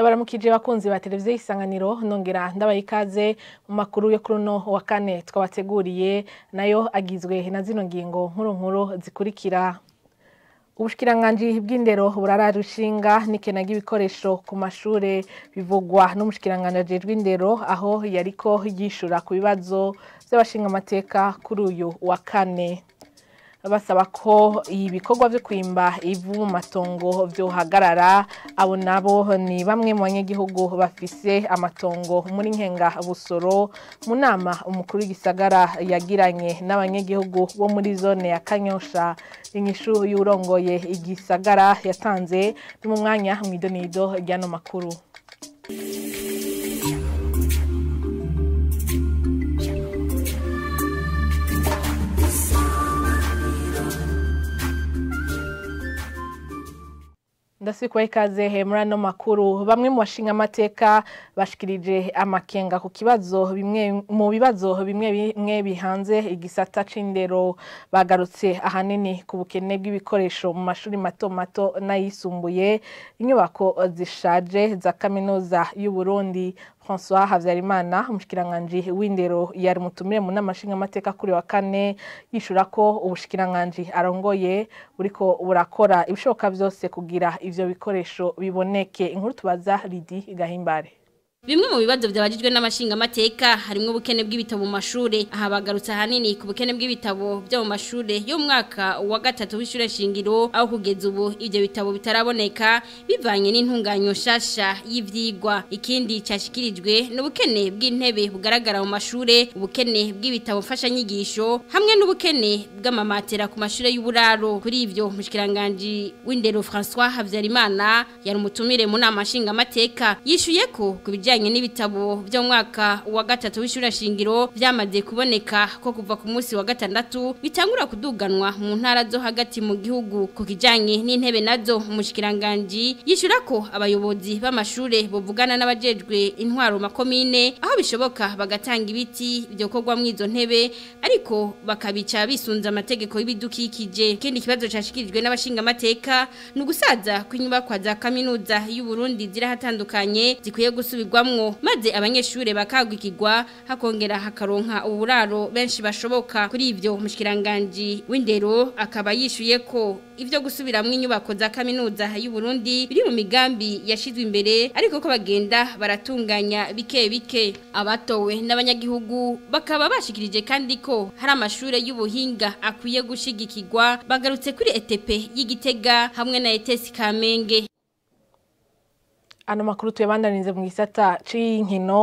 ndabaramukije bakunzi ba televiziyo yisanganiro nongera ndabaye ikaze mu makuru yo kuri uno wa kane twabateguriye nayo agizwe na zino ngingo nkuru nkuru zikurikira ubushikiranganji bw'indero burara rushinga nikenaga ibikoresho ku mashuri bivugwa n'umushikiranganji rw'indero aho yariko yishura ku bibazo by'abashinga amateka kuri uyu wa kane basaba ko ibikorwa byo kwimba ivu mu matongo byohagarara abo nabo ni bamwe mu banyagihugu bafise amatongo muri nkenga busoro mu nama umukuru w'igisagara yagiranye n'abanyagihugu bo muri zone ya kanyosha inyishu y'urongoye igisagara yatanze ni mu mwanya mu idonido ry'ano makuru ndasubikwaho ikaze muri ano makuru bamwe mu bashinga amateka bashikirije amakenga ku kibazo bimwe mu bibazo bimwe bimwe bihanze igisata c'indero bagarutse ahanini ku bukene bw'ibikoresho mu mashuri mato mato n'ayisumbuye inyubako zishaje za kaminuza y'u Burundi François Habyarimana umushikiranganji w'indero yari mutumire mu nama nshingamateka kuri wa kane yishura ko ubushikiranganji arongoye buri ko burakora ibishoboka byose kugira ibyo bikoresho biboneke inkuru tubaza Lidi Gahimbare Bimwe mu bibazo byabajijwe amateka harimo ubukene bw'ibitabo mu mashuri aha bagarutse ahanini ku bukene bw'ibitabo byo mu mashuri mwaka wa gatatu w'ishure shingiro aho kugeza ubu ibyo bitabo bitaraboneka bivanye n'intunganyo shasha y'ivyigwa ikindi cyashikirijwe n'ubukene bw'intebe bugaragara mu mashuri ubukene bw'ibitabo mfasha nyigisho hamwe n'ubukene bw'amamatera ku mashuri y'uburaro kuri ibyo mushikiranganje w'indero François Habyarimana yari umutumire mu nama amateka yishuye ko ku kubijya ibijyanye n'ibitabo byo mwaka wa gatatu w'ishuri shingiro byamaze kuboneka ko kuva ku munsi wa gatandatu bitangura kuduganwa mu ntara zo hagati mu gihugu ku kijyanye n'intebe nazo umushyikiranganji yishyura ko abayobozi b'amashuri bavugana n'abajejwe intwaro makomine aho bishoboka bagatanga ibiti byokorwa mu izo ntebe ariko bakabica bisunze amategeko y'ibidukikije ikindi kibazo cyashikirijwe n'abashingamateka ni ugusaza kw'inyubakwa za kaminuza y'u Burundi zirahatandukanye zikwiye gusubirwa kwigwamwo maze abanyeshure bakagwikirwa hakongera hakaronka uburaro benshi bashoboka kuri ivyo mushikiranganje w'indero akaba yishuye ko ivyo gusubiramwo inyubako za kaminuza y'u Burundi biri mu migambi yashizwe imbere ariko ko bagenda baratunganya bike bike abatowe n'abanyagihugu bakaba bashikirije kandi ko hari amashure y'ubuhinga akwiye gushigikirwa bagarutse kuri ETP y'igitega hamwe na ETS Kamenge ano makuru tuyabandanirize mu gisata cy'inkino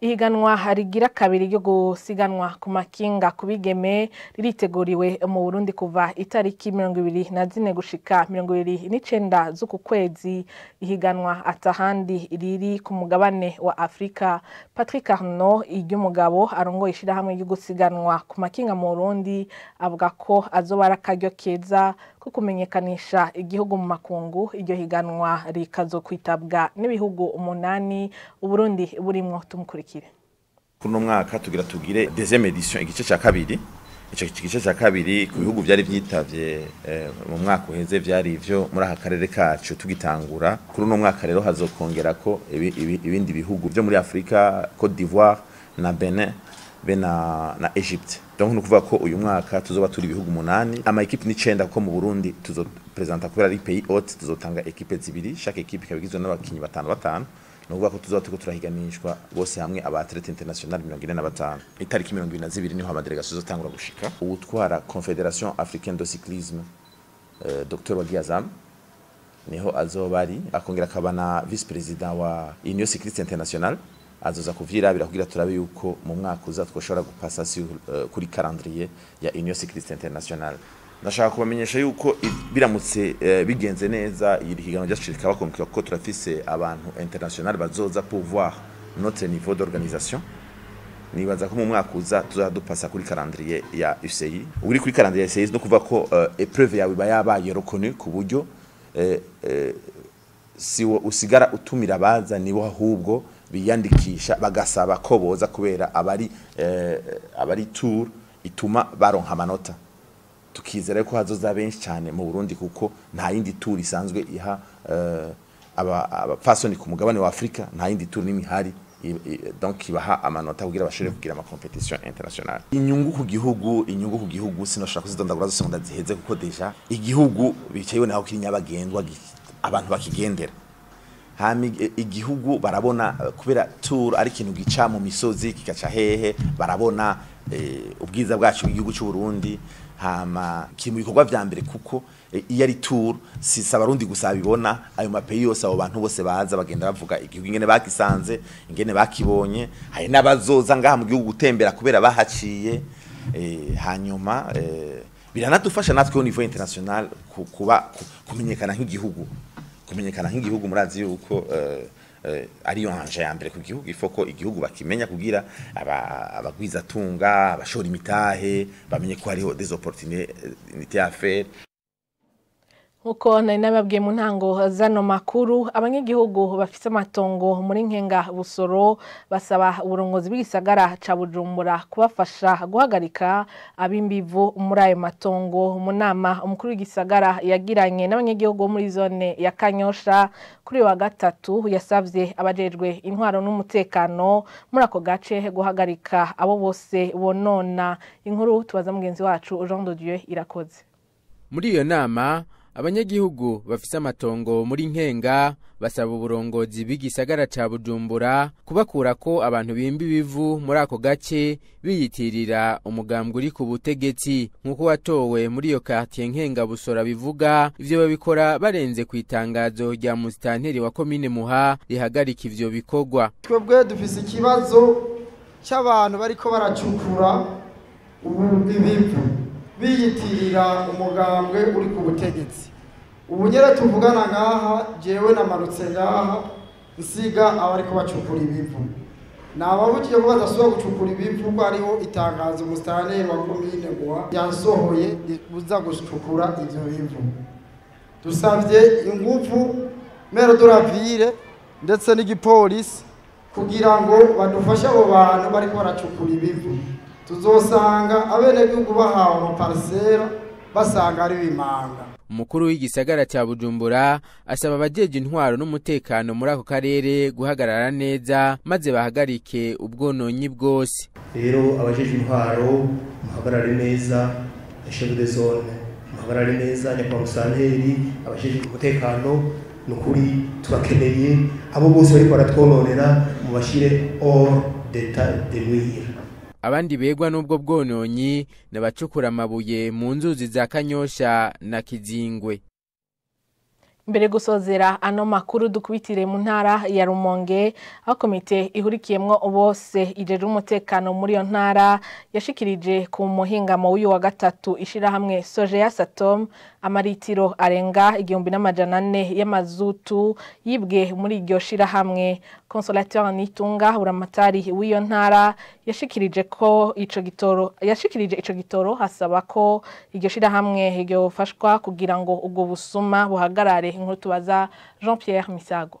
ihiganwa rigira kabiri ryo gusiganwa ku makinga ku bigeme ririteguriwe mu burundi kuva itariki mirongo ibiri na zine gushika mirongo ibiri n'icyenda z'uku kwezi ihiganwa atahandi riri ku mugabane wa afurika patrick arno iry'umugabo arongoye ishyirahamwe ryo gusiganwa ku makinga mu burundi avuga ko azobara ari akaryo keza ko kumenyekanisha igihugu mu makungu iryo higanwa rikazo kwitabwa n'ibihugu umunani uburundi burimo tumukurikira kirekire kuno mwaka tugira tugire deuxième edition igice cya kabiri icyo gice cya kabiri ku bihugu byari byitabye eh, mu mwaka uheze byari ibyo muri aka karere kacu tugitangura kuri uno mwaka rero hazokongera ko ibindi bihugu byo muri afurika Côte d'Ivoire na benin be na egypte donc ni ukuvuga ko uyu mwaka tuzoba turi ibihugu umunani ama ekipe n'icyenda kuko mu burundi tuzo tuzoperezanta kubera ari peyi ote tuzotanga ekipe zibiri shaka ekipe ikaba igizwe n'abakinnyi batanu batanu ni ukuvuga ko tuzaba turiko turahiganishwa bose hamwe abatlete international mirongo ine na batanu itariki mirongo ibiri na zibiri niho amadelegasiyo azotangura gushika uwutwara confederation africaine de cyclisme euh, dr wagiazam niho azoba bari akongera akaba na vice president wa union cycliste international azoza kuvyirabira kugira turabe yuko mu mwaka uza twashobora gupasa uh, kuri calendrier ya union cycliste international ndashaka kubamenyesha yuko biramutse eh, bigenze neza iri higanwa ryacika bakumvika ko turafise abantu international bazoza pouvoir notre niveau d'organisation nibaza ko mu mwaka uza tuzajya dupasa kuri karandiriye ya UCI uri kuri karandiriye ya UCI no kuvuga ko epreve eh, yawe iba yabaye reconnue ku buryo eh, si usigara utumira abaza nibo ahubwo biyandikisha bagasaba ko boza kubera abari abari tour ituma baronka amanota tukizera ko hazoza benshi cyane mu burundi kuko nta yindi turu isanzwe iha eh, abapfasoni ku mugabane wa afurika nta yindi turu n'imihari donc ibaha amanota kugira bashobore mm. kugira ama competition internationale inyungu ku gihugu inyungu ku gihugu sinoshaka kuzidondagura zose ngo ndaziheze kuko deja igihugu bicaye naho kiri nyabagendwa abantu bakigendera igihugu barabona eh, kubera tour ari ikintu gica mu misozi kigaca hehe barabona Eh, ubwiza bwacu bw'igihugu cy'u Burundi hama kiri mu bikorwa bya mbere kuko eh, iyo ari tour si sabarundi gusa bibona ayo mapeyi yose abo bantu bose baza bagenda bavuga igihugu ingene bakisanze ingene bakibonye hari n'abazoza ngaha mu gihugu gutembera kubera bahaciye eh, hanyuma biranadufasha natwe ku niveau international kuba kumenyekana nk'igihugu kumenyekana nk'igihugu azi yuko Eh, ariyo hanje ya mbere ku gihugu ifoko igihugu bakimenya kugira abagwizatunga abashora imitahe bamenye ko hariho des opportunités eh, affaire nkuko nari nababwiye mu ntango zano makuru abanyagihugu bafite amatongo muri nkenga busoro basaba uburongozi bw'igisagara ca bujumbura kubafasha guhagarika ab'imbivu muri ayo matongo mu nama umukuru w'igisagara yagiranye n'abanyagihugu bo muri zone ya kanyosha kuri wa gatatu yasabye abajejwe intwaro n'umutekano muri ako gace guhagarika abo bose bonona inkuru tubaza mugenzi wacu jean de dieu irakoze muri iyo nama abanyagihugu bafise amatongo muri nkenga basaba uburongozi bw'igisagara ca bujumbura kubakura ko abantu bimba ibivu muri ako gace biyitirira umugambwe uri ku butegetsi nk'uko watowe muri iyo kartiye nkenga busora bivuga ivyo babikora barenze ku itangazo rya musitanteri wa komine muha rihagarika ivyo bikorwa twebwe dufise ikibazo cy'abantu bariko baracukura ubu ibivu biyitirira umugambwe uri ku butegetsi ubu nyera tuvugana nk’aha jyewe namanutse ngaha nsiga abari kubacukura ibivu ni ababugiye ko badasubira gucukura ibivu ko hariho itangazo musitani wa komine guha yasohoye buza gucukura ibyo bivu dusabye ingufu mero doravire ndetse n'igipolisi kugira ngo badufashe abo bantu bariko baracukura ibivu tuzosanga abenegihugu bahawe amaparisera basanga ari ibimanga umukuru w'igisagara cya bujumbura asaba abajeje intwaro n'umutekano muri ako karere guhagarara neza maze bahagarike ubwononyi bwose rero abajeje intwaro muhagarare neza chef de zone muhagarare neza nyakwamusanteri abajeje umutekano ni ukuri tubakeneye abo bose bariko baratwononera mubashire hors d'état de abandi begwa n'ubwo bwononyi ni amabuye mu nzuzi za Kanyosha na kizingwe mbere gusozera ano makuru dukubitire mu ntara ya rumonge aho komite ihurikiyemo bose irera umutekano muri iyo ntara yashikirije ku muhingamo w'uyu wa gatatu ishyirahamwe soje ya satom amaritiro arenga igihumbi n'amajana ane y'amazutu yibwe muri iryo shirahamwe consolateur nitunga buramatari w'iyo ntara yashikirije ko icyo gitoro yashikirije icyo gitoro hasaba ko iryo shirahamwe ryofashwa kugira ngo ubwo busuma buhagarare inkuru tubaza Jean Pierre Misago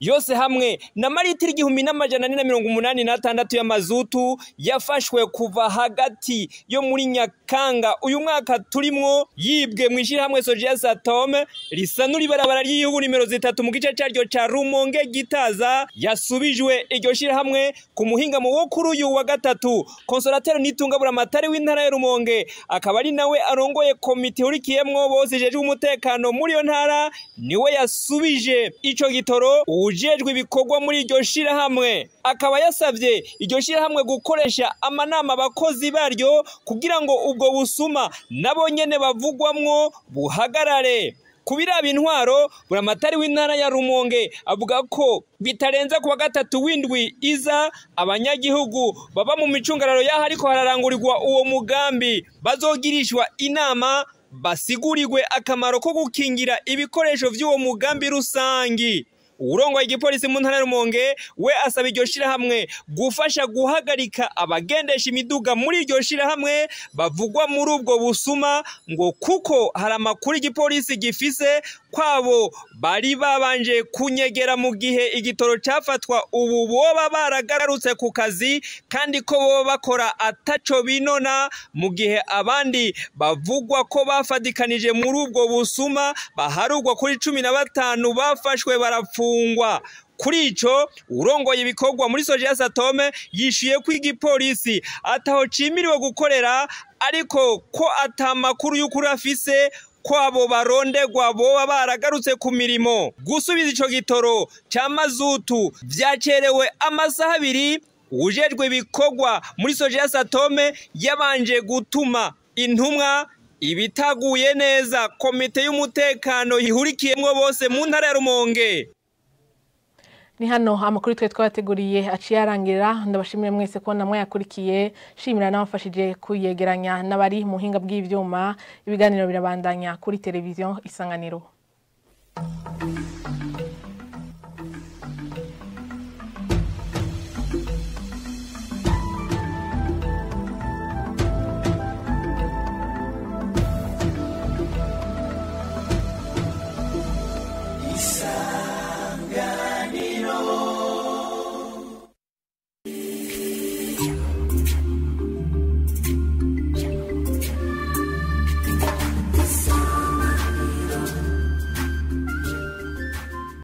yose hamwe na maritiro igihumbi n'amajana ane na mirongo umunani n'atandatu y'amazutu yafashwe kuva hagati yo muri nyaka kanga uyu mwaka turimwo yibwe mu ishyirahamwe sojeas atome risa n'uribarabara ry'igihugu nimero zitatu mu gice cyaryo ca rumonge gitaza yasubijwe iryo shyirahamwe ku muhingamo wo kuri uyu wa gatatu konsoratero nitungabura amatari w'intara ya rumonge akaba ari nawe arongoye komite ihurikiyemwo bose ijejwe umutekano muri iyo ntara niwe yasubije ico gitoro uwujejwe ibikorwa muri iryo shyirahamwe akaba yasavye iryo shyirahamwe gukoresha amanama abakozi baryo kugira ngo ubwo ubwo busuma nabo nyine bavugwamwo buhagarare ku biraba intwaro buramatari w'intara ya rumonge avuga ko bitarenza kuwa gatatu w'indwi iza abanyagihugu baba mu micungararo y'aho ariko hararangurirwa uwo mugambi bazogirishwa inama basigurirwe akamaro ko gukingira ibikoresho by'uwo mugambi rusange urongoye igipolisi mu ntara y'urumonge we asaba iryo shyirahamwe gufasha guhagarika abagendesha imiduga muri iryo shyirahamwe bavugwa muri ubwo busuma ngo kuko hari amakuru igipolisi gifise kwabo bari babanje kunyegera mu gihe igitoro cyafatwa ubu boba baragararutse ku kazi kandi ko boba bakora ataco binona mu gihe abandi bavugwa ko bafadikanije muri ubwo busuma baharugwa kuri cumi na batanu bafashwe barapfuye arafungwa kuri icyo urongoye ibikorwa muri soja satome yishyuye ko igipolisi ataho cimiriwe gukorera ariko ko atamakuru y'ukuri afise ko abo barondegwa boba baragarutse ku mirimo gusubiza icyo gitoro cya mazutu byakerewe amasaha abiri ujejwe ibikorwa muri soja satome yabanje gutuma intumwa ibitaguye neza komite y'umutekano ihurikiyemo bose mu ntara ya rumonge ni hano amakuru twe twateguriye aciye arangirira ndabashimira mwese ko namwe yakurikiye shimira n'abafashije kuyegeranya n'abari mu buhinga bw'ibyuma ibiganiro birabandanya kuri televiziyo isanganiro